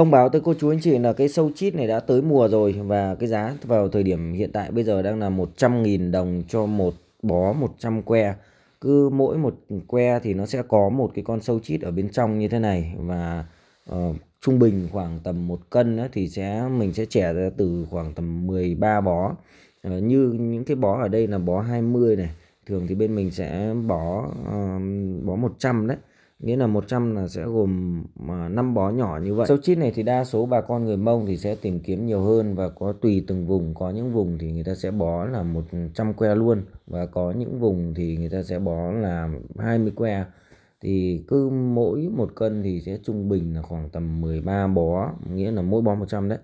Thông báo tới cô chú anh chị là cái sâu chít này đã tới mùa rồi và cái giá vào thời điểm hiện tại bây giờ đang là 100.000 đồng cho một bó 100 que. Cứ mỗi một que thì nó sẽ có một cái con sâu chít ở bên trong như thế này và uh, trung bình khoảng tầm một cân đó thì sẽ mình sẽ trẻ ra từ khoảng tầm 13 bó. Uh, như những cái bó ở đây là bó 20 này, thường thì bên mình sẽ bó uh, bó 100 đấy nghĩa là 100 là sẽ gồm mà 5 bó nhỏ như vậy. Sâu chít này thì đa số bà con người Mông thì sẽ tìm kiếm nhiều hơn và có tùy từng vùng, có những vùng thì người ta sẽ bó là 100 que luôn và có những vùng thì người ta sẽ bó là 20 que. Thì cứ mỗi một cân thì sẽ trung bình là khoảng tầm 13 bó, nghĩa là mỗi bó 100 đấy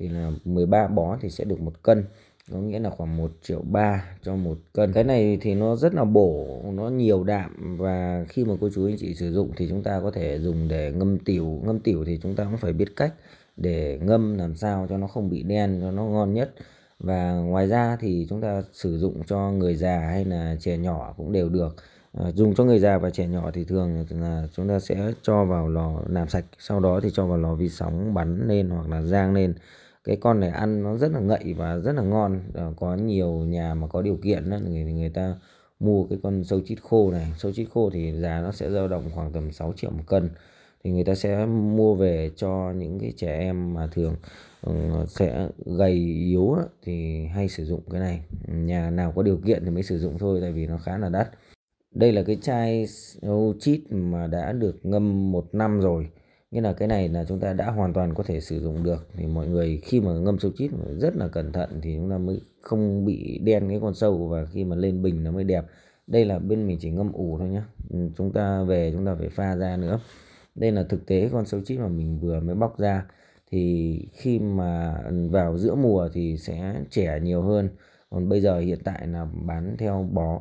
thì là 13 bó thì sẽ được một cân có nghĩa là khoảng 1 triệu 3 cho một cân cái này thì nó rất là bổ nó nhiều đạm và khi mà cô chú anh chị sử dụng thì chúng ta có thể dùng để ngâm tiểu ngâm tiểu thì chúng ta cũng phải biết cách để ngâm làm sao cho nó không bị đen cho nó ngon nhất và ngoài ra thì chúng ta sử dụng cho người già hay là trẻ nhỏ cũng đều được à, dùng cho người già và trẻ nhỏ thì thường là chúng ta sẽ cho vào lò làm sạch sau đó thì cho vào lò vi sóng bắn lên hoặc là rang lên cái con này ăn nó rất là ngậy và rất là ngon ờ, có nhiều nhà mà có điều kiện đó, người người ta mua cái con sâu chít khô này sâu chít khô thì giá nó sẽ dao động khoảng tầm 6 triệu một cân thì người ta sẽ mua về cho những cái trẻ em mà thường ừ, sẽ gầy yếu đó, thì hay sử dụng cái này nhà nào có điều kiện thì mới sử dụng thôi tại vì nó khá là đắt đây là cái chai sâu chít mà đã được ngâm một năm rồi nghĩa là cái này là chúng ta đã hoàn toàn có thể sử dụng được thì mọi người khi mà ngâm sâu chít rất là cẩn thận thì chúng ta mới không bị đen cái con sâu và khi mà lên bình nó mới đẹp đây là bên mình chỉ ngâm ủ thôi nhé ừ, chúng ta về chúng ta phải pha ra nữa đây là thực tế con sâu chít mà mình vừa mới bóc ra thì khi mà vào giữa mùa thì sẽ trẻ nhiều hơn còn bây giờ hiện tại là bán theo bó